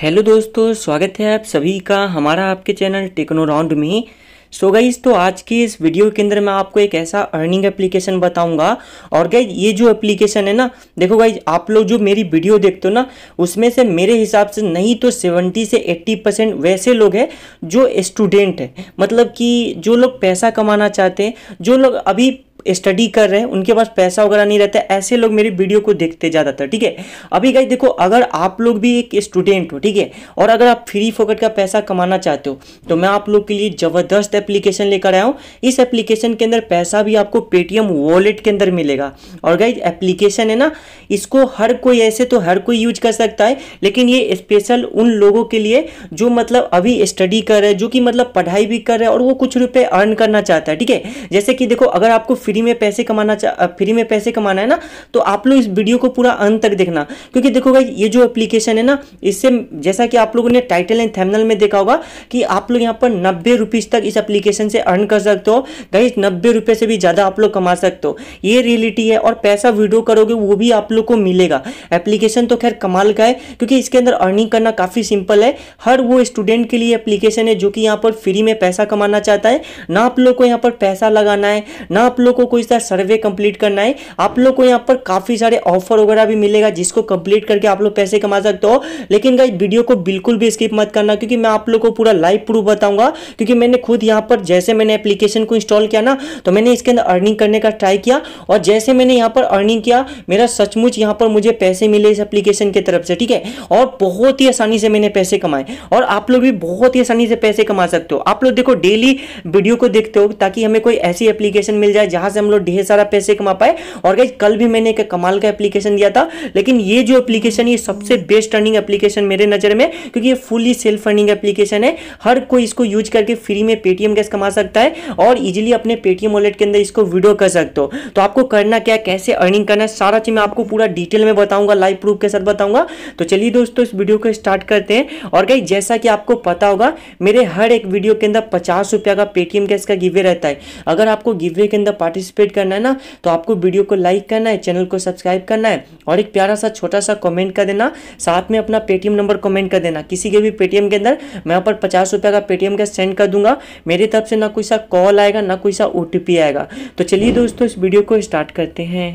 Hello दोस्तों स्वागत है आप सभी का हमारा आपके चैनल टेक्नोराउंड में सो गाइज तो आज की इस वीडियो के अंदर मैं आपको एक ऐसा अर्निंग एप्लीकेशन बताऊंगा और गाइज ये जो एप्लीकेशन है ना देखो गाइज आप लोग जो मेरी वीडियो देखते हो ना उसमें से मेरे हिसाब से नहीं तो 70 से 80 परसेंट वैसे लोग हैं जो स्टूडेंट हैं मतलब कि जो लोग पैसा कमाना चाहते हैं जो लोग अभी स्टडी कर रहे हैं उनके पास पैसा वगैरह नहीं रहता ऐसे लोग मेरी वीडियो को देखते ज़्यादातर ठीक है अभी गाई देखो अगर आप लोग भी एक स्टूडेंट हो ठीक है और अगर आप फ्री फोकट का पैसा कमाना चाहते हो तो मैं आप लोग के लिए ज़बरदस्त एप्लीकेशन लेकर आया हूँ इस एप्लीकेशन के अंदर पैसा भी आपको पेटीएम वॉलेट के अंदर मिलेगा और गाई एप्लीकेशन है ना इसको हर कोई ऐसे तो हर कोई यूज कर सकता है लेकिन ये स्पेशल उन लोगों के लिए जो मतलब अभी स्टडी कर रहे हैं जो कि मतलब पढ़ाई भी कर रहे हैं और वो कुछ रुपये अर्न करना चाहता है ठीक है जैसे कि देखो अगर आपको फ्री फ्री में पैसे कमाना फ्री में पैसे कमाना है ना तो आप लोग इस वीडियो को पूरा अंत तक देखना क्योंकि देखो भाई ये जो एप्लीकेशन है ना इससे जैसा कि आप लोगों ने टाइटल एंड थैमनल में देखा होगा कि आप लोग यहाँ पर नब्बे तक इस एप्लीकेशन से अर्न कर सकते हो गाइज नब्बे रुपये से भी ज़्यादा आप लोग कमा सकते हो ये रियलिटी है और पैसा वीडियो करोगे वो भी आप लोग को मिलेगा एप्लीकेशन तो खैर कमाल का है क्योंकि इसके अंदर अर्निंग करना काफ़ी सिंपल है हर वो स्टूडेंट के लिए एप्लीकेशन है जो कि यहाँ पर फ्री में पैसा कमाना चाहता है ना आप लोग को यहाँ पर पैसा लगाना है ना आप लोग को लोगों को इसका सर्वे कंप्लीट करना है आप लोग को यहाँ पर काफ़ी सारे ऑफर वगैरह भी मिलेगा जिसको कंप्लीट करके आप लोग पैसे कमा सकते हो लेकिन गाइज वीडियो को बिल्कुल भी स्किप मत करना क्योंकि मैं आप लोग को पूरा लाइव प्रूफ बताऊंगा क्योंकि मैंने खुद यहाँ पर जैसे मैंने एप्लीकेशन को इंस्टॉल किया ना तो मैंने इसके अंदर अर्निंग करने का ट्राई किया और जैसे मैंने यहाँ पर अर्निंग किया मेरा सचमुच यहाँ पर मुझे पैसे मिले इस एप्लीकेशन की तरफ से ठीक है और बहुत ही आसानी से मैंने पैसे कमाए और आप लोग भी बहुत ही आसानी से पैसे कमा सकते हो आप लोग देखो डेली वीडियो को देखते हो ताकि हमें कोई ऐसी एप्लीकेशन मिल जाए जहां से हम लोग ढेर सारा पैसे कमा पाए और गाइज कल भी मैंने एक कमाल का एप्लीकेशन दिया था लेकिन ये जो एप्लीकेशन ये सबसे बेस्ट अर्निंग एप्लीकेशन मेरे नज़र में क्योंकि ये फुली सेल्फ अर्निंग एप्लीकेशन है हर कोई इसको यूज करके फ्री में पेटीएम कैसे कमा सकता है और इजिली अपने पेटीएम वॉलेट के अंदर इसको वीडियो कर सकते हो तो आपको करना क्या कैसे अर्निंग करना सारा चीज़ मैं आपको पूरा डिटेल में बताऊंगा लाइव प्रूफ के साथ बताऊंगा तो चलिए दोस्तों इस वीडियो को स्टार्ट करते हैं और कहीं जैसा कि आपको पता होगा मेरे हर एक वीडियो के अंदर पचास रुपया का पेटीएम कैश का गिवे रहता है अगर आपको गिवे के अंदर पार्ट पार्टिसिपेट करना है ना तो आपको वीडियो को लाइक करना है चैनल को सब्सक्राइब करना है और एक प्यारा सा छोटा सा कमेंट कर देना साथ में अपना पेटीएम नंबर कमेंट कर देना किसी के भी पेटीएम के अंदर मैं यहाँ पर पचास रुपये का पेटीएम का सेंड कर दूंगा मेरी तरफ से ना कोई सा कॉल आएगा ना कोई सा ओ आएगा तो चलिए दोस्तों इस वीडियो को स्टार्ट करते हैं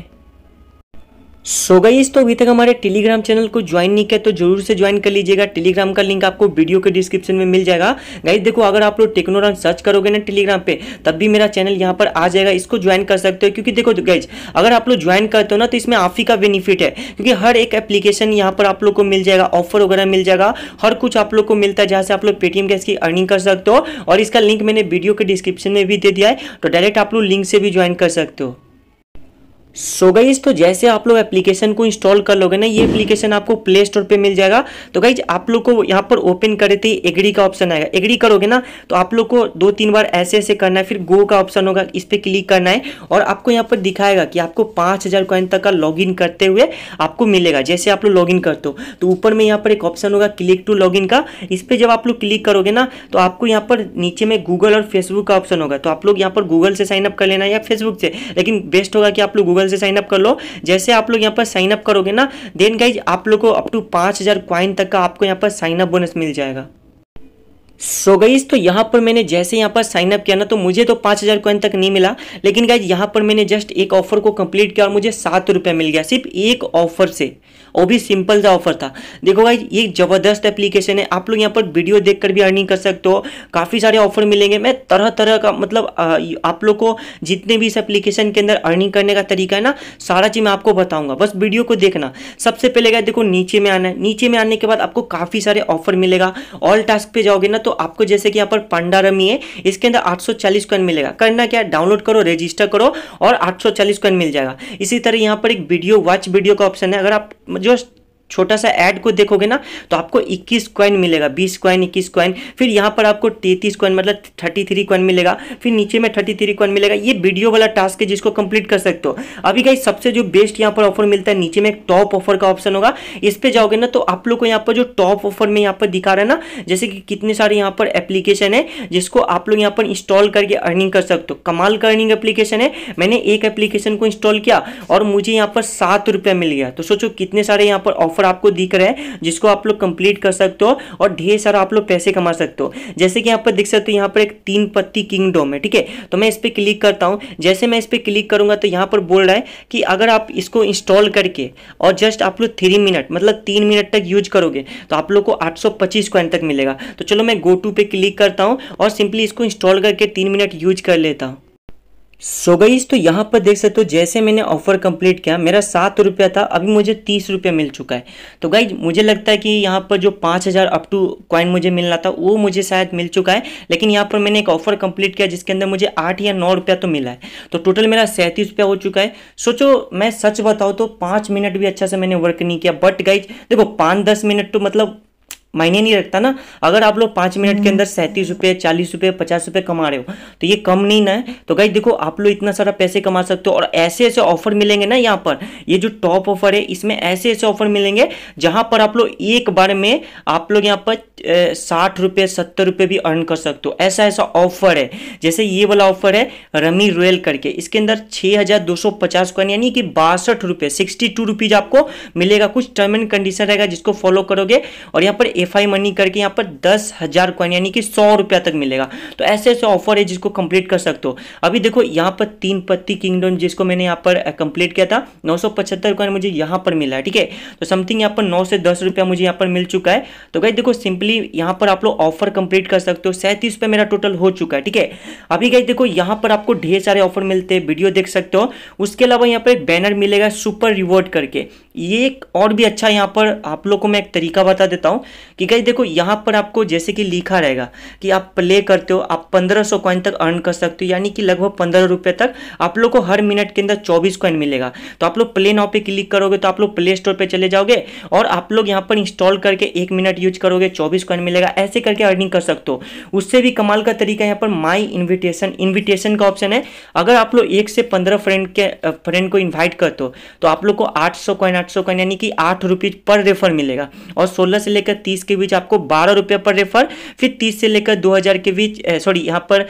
सो so गई तो अभी तक हमारे टेलीग्राम चैनल को ज्वाइन नहीं किया तो जरूर से ज्वाइन कर लीजिएगा टेलीग्राम का लिंक आपको वीडियो के डिस्क्रिप्शन में मिल जाएगा गाइज देखो अगर आप लोग टेक्नोरान सर्च करोगे ना टेलीग्राम पे तब भी मेरा चैनल यहाँ पर आ जाएगा इसको ज्वाइन कर सकते हो क्योंकि देखो गाइज अगर आप लोग ज्वाइन करते हो ना तो इसमें आप का बेनिफिट है क्योंकि हर एक एप्लीकेशन यहाँ पर आप लोग को मिल जाएगा ऑफर वगैरह मिल जाएगा हर कुछ आप लोग को मिलता है जहाँ से आप लोग पेटीएम कैश की अर्निंग कर सकते हो और इसका लिंक मैंने वीडियो के डिस्क्रिप्शन में भी दे दिया है तो डायरेक्ट आप लोग लिंक से भी ज्वाइन कर सकते हो सो so गाइज तो जैसे आप लोग एप्लीकेशन को इंस्टॉल कर लोगे ना ये एप्लीकेशन आपको प्ले स्टोर पे मिल जाएगा तो गाइज आप लोग को यहाँ पर ओपन करे थे एग्री का ऑप्शन आएगा एग्री करोगे ना तो आप लोग को दो तीन बार ऐसे ऐसे करना है फिर गो का ऑप्शन होगा इस पर क्लिक करना है और आपको यहाँ पर दिखाएगा कि आपको पाँच हज़ार कॉइन तक का लॉग इन करते हुए आपको मिलेगा जैसे आप लोग लॉग इन करते हो तो ऊपर में यहाँ पर एक ऑप्शन होगा क्लिक टू लॉग इन का इस पर जब आप लोग क्लिक करोगे ना तो आपको यहाँ पर नीचे में गूगल और फेसबुक का ऑप्शन होगा तो आप लोग यहाँ पर गूगल से साइन अप कर लेना या फेसबुक से लेकिन बेस्ट होगा कि आप लोग गूगल गूगल से साइन अप कर लो जैसे आप लोग यहाँ पर साइन करोगे ना देन गाइज आप लोग को अप टू पाँच हज़ार तक का आपको यहाँ पर साइन बोनस मिल जाएगा सो so गाइज तो यहाँ पर मैंने जैसे यहाँ पर साइन अप किया ना तो मुझे तो पाँच हज़ार कॉइन तक नहीं मिला लेकिन गाइज यहाँ पर मैंने जस्ट एक ऑफर को कंप्लीट किया और मुझे सात रुपये मिल गया सिर्फ एक ऑफर से वो भी सिंपल सा ऑफर था देखो गाइज ये ज़बरदस्त एप्लीकेशन है आप लोग यहाँ पर वीडियो देखकर भी अर्निंग कर सकते हो काफ़ी सारे ऑफर मिलेंगे मैं तरह तरह का मतलब आप लोग को जितने भी इस एप्लीकेशन के अंदर अर्निंग करने का तरीका है ना सारा चीज़ मैं आपको बताऊँगा बस वीडियो को देखना सबसे पहले गाइज देखो नीचे में आना है नीचे में आने के बाद आपको काफ़ी सारे ऑफर मिलेगा ऑल टास्क पर जाओगे ना तो आपको जैसे कि यहाँ पर पांडा रमी है इसके अंदर 840 कॉइन मिलेगा करना क्या डाउनलोड करो रजिस्टर करो और 840 कॉइन मिल जाएगा इसी तरह यहाँ पर एक वीडियो वॉच वीडियो का ऑप्शन है अगर आप जो छोटा सा ऐड को देखोगे ना तो आपको 21 क्वाइन मिलेगा 20 क्वाइन 21 क्वाइन फिर यहाँ पर आपको 33 क्वाइन मतलब 33 क्वाइन मिलेगा फिर नीचे में 33 क्वाइन मिलेगा ये वीडियो वाला टास्क है जिसको कंप्लीट कर सकते हो अभी कहीं सबसे जो बेस्ट यहाँ पर ऑफर मिलता है नीचे में एक टॉप ऑफर का ऑप्शन होगा इस पर जाओगे ना तो आप लोग को यहाँ पर जो टॉप ऑफर में यहाँ पर दिखा रहा है ना जैसे कि कितने सारे यहाँ पर एप्लीकेशन है जिसको आप लोग यहाँ पर इंस्टॉल करके अर्निंग कर सकते हो कमाल का अर्निंग एप्लीकेशन है मैंने एक एप्लीकेशन को इंस्टॉल किया और मुझे यहाँ पर सात मिल गया तो सोचो कितने सारे यहाँ पर ऑफर ऑफर आपको दिख रहा है जिसको आप लोग कंप्लीट कर सकते हो और ढेर सारा आप लोग पैसे कमा सकते हो जैसे कि यहाँ पर देख सकते हो यहाँ पर एक तीन पत्ती किंगडम है ठीक है तो मैं इस पर क्लिक करता हूँ जैसे मैं इस पर क्लिक करूँगा तो यहाँ पर बोल रहा है कि अगर आप इसको इंस्टॉल करके और जस्ट आप लोग थ्री मिनट मतलब तीन मिनट तक यूज करोगे तो आप लोग को आठ सौ तक मिलेगा तो चलो मैं गो टू पे क्लिक करता हूँ और सिंपली इसको इंस्टॉल करके तीन मिनट यूज कर लेता हूँ सो गई तो यहाँ पर देख सकते हो जैसे मैंने ऑफर कंप्लीट किया मेरा सात रुपया था अभी मुझे तीस रुपया मिल चुका है तो गाइज मुझे लगता है कि यहाँ पर जो पाँच हज़ार अप टू कॉइन मुझे मिलना था वो मुझे शायद मिल चुका है लेकिन यहाँ पर मैंने एक ऑफर कंप्लीट किया जिसके अंदर मुझे आठ या नौ रुपया तो मिला है तो टोटल मेरा सैंतीस रुपया हो चुका है सोचो मैं सच बताऊँ तो पाँच मिनट भी अच्छा से मैंने वर्क नहीं किया बट गाइज देखो पाँच दस मिनट तो मतलब मायने नहीं रखता ना अगर आप लोग पाँच मिनट के हम्म। अंदर सैंतीस रुपये चालीस रुपये पचास रुपये कमा रहे हो तो ये कम नहीं ना है तो गाइज देखो आप लोग इतना सारा पैसे कमा सकते हो और ऐसे ऐसे ऑफर मिलेंगे ना यहाँ पर ये जो टॉप ऑफर है इसमें ऐसे ऐसे ऑफर मिलेंगे जहाँ पर आप लोग एक बार में आप लोग यहाँ पर साठ रुपये सत्तर रुपये भी अर्न कर सकते हो ऐसा ऐसा ऑफर है जैसे ये वाला ऑफर है रमी रोयल करके इसके अंदर छः हज़ार दो सौ पचास कॉइन यानी कि बासठ रुपये सिक्सटी टू रुपीज़ आपको मिलेगा कुछ टर्म एंड कंडीशन रहेगा जिसको फॉलो करोगे और यहाँ पर एफ आई मनी करके यहाँ पर दस हज़ार कॉइन यानी कि सौ रुपया तक मिलेगा तो ऐसे ऐसे ऑफर है जिसको कंप्लीट कर सकते हो अभी देखो यहाँ पर तीन पत्ती किंगडम जिसको मैंने यहाँ पर कंप्लीट किया था नौ सौ पचहत्तर कॉइन मुझे यहाँ पर मिला है ठीक है तो समथिंग यहाँ पर नौ से दस रुपया मुझे यहाँ पर मिल चुका है तो गई देखो सिंपली यहाँ पर आप लोग ऑफर कंप्लीट कर सकते हो सैंतीस रुपये मेरा टोटल हो चुका है ठीक है अभी गई देखो यहाँ पर आपको ढेर सारे ऑफर मिलते हैं वीडियो देख सकते हो उसके अलावा यहाँ पर एक बैनर मिलेगा सुपर रिवॉर्ड करके ये एक और भी अच्छा यहाँ पर आप लोगों को मैं एक तरीका बता देता हूँ कि कहीं देखो यहाँ पर आपको जैसे कि लिखा रहेगा कि आप प्ले करते हो आप पंद्रह सौ कॉइन तक अर्न कर सकते हो यानी कि लगभग पंद्रह रुपये तक आप लोग को हर मिनट के अंदर चौबीस कॉइन मिलेगा तो आप लोग प्ले नाव पे क्लिक करोगे तो आप लोग प्ले स्टोर पर चले जाओगे और आप लोग यहाँ पर इंस्टॉल करके एक मिनट यूज करोगे चौबीस कॉइन मिलेगा ऐसे करके अर्निंग कर सकते हो उससे भी कमाल का तरीका यहाँ पर माई इन्विटेशन इन्विटेशन का ऑप्शन है अगर आप लोग एक से पंद्रह फ्रेंड के फ्रेंड को इन्वाइट करते हो तो आप लोग को आठ सौ कॉइन आठ सौ कॉइन यानी कि आठ रुपीज पर रेफर मिलेगा और सोलह से लेकर तीस के बीच आपको बारह रुपये पर रेफर फिर तीस से लेकर दो हज़ार के बीच सॉरी यहाँ पर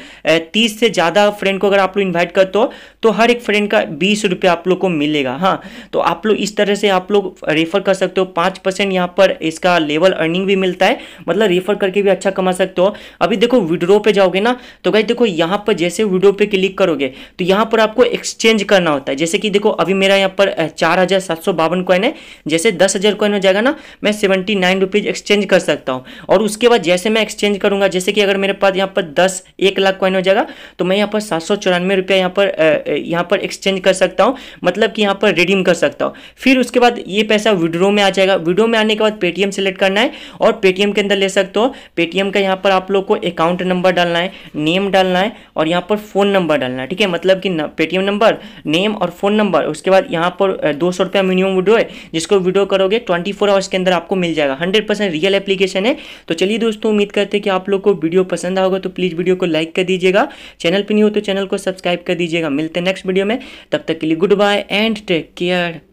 तीस से ज़्यादा फ्रेंड को अगर आप लोग इन्वाइट करते हो तो हर एक फ्रेंड का बीस रुपये आप लोग को मिलेगा हाँ तो आप लोग इस तरह से आप लोग रेफर कर सकते हो पाँच परसेंट यहाँ पर इसका लेवल अर्निंग भी मिलता है मतलब रेफर करके भी अच्छा कमा सकते हो अभी देखो विड्रो पे जाओगे ना तो गाइज देखो यहाँ पर जैसे विड्रो पे क्लिक करोगे तो यहाँ पर आपको एक्सचेंज करना होता है जैसे कि देखो अभी मेरा यहाँ पर चार हज़ार सात सौ बावन कॉइन है जैसे दस हज़ार कॉइन हो जाएगा ना मैं seventy nine rupees exchange exchange कर सकता हूँ और उसके बाद जैसे मैं एक्सचेंज करूंगा जैसे कि अगर मेरे पास यहाँ पर दस एक लाख कॉइन हो जाएगा तो मैं यहाँ पर सात सौ चौरानवे रुपया यहाँ पर यहाँ पर एक्सचेंज कर सकता हूँ मतलब कि यहाँ पर रिडीम कर सकता हूँ फिर उसके बाद ये पैसा विड्रो में आ जाएगा विड्रो में आने के बाद पेटीएम सेलेक्ट करना है और पेटीएम के अंदर ले सकते हो पेटीएम का यहाँ पर आप लोग को अकाउंट नंबर डालना है नेम डालना है और यहाँ पर फ़ोन नंबर डालना है ठीक है मतलब कि पेटीएम नंबर नेम और फ़ोन नंबर उसके बाद यहाँ पर दो सौ रुपया मिनिमम विड्रो है जिसको विड्रो करोगे ट्वेंटी फोर आवर्स के अंदर आपको मिल जाएगा hundred percent real official application है तो चलिए दोस्तों उम्मीद करते हैं कि आप लोग को वीडियो पसंद आएगा तो प्लीज़ वीडियो को लाइक कर दीजिएगा चैनल पर नहीं हो तो चैनल को सब्सक्राइब कर दीजिएगा मिलते हैं नेक्स्ट वीडियो में तब तक के लिए good bye and take care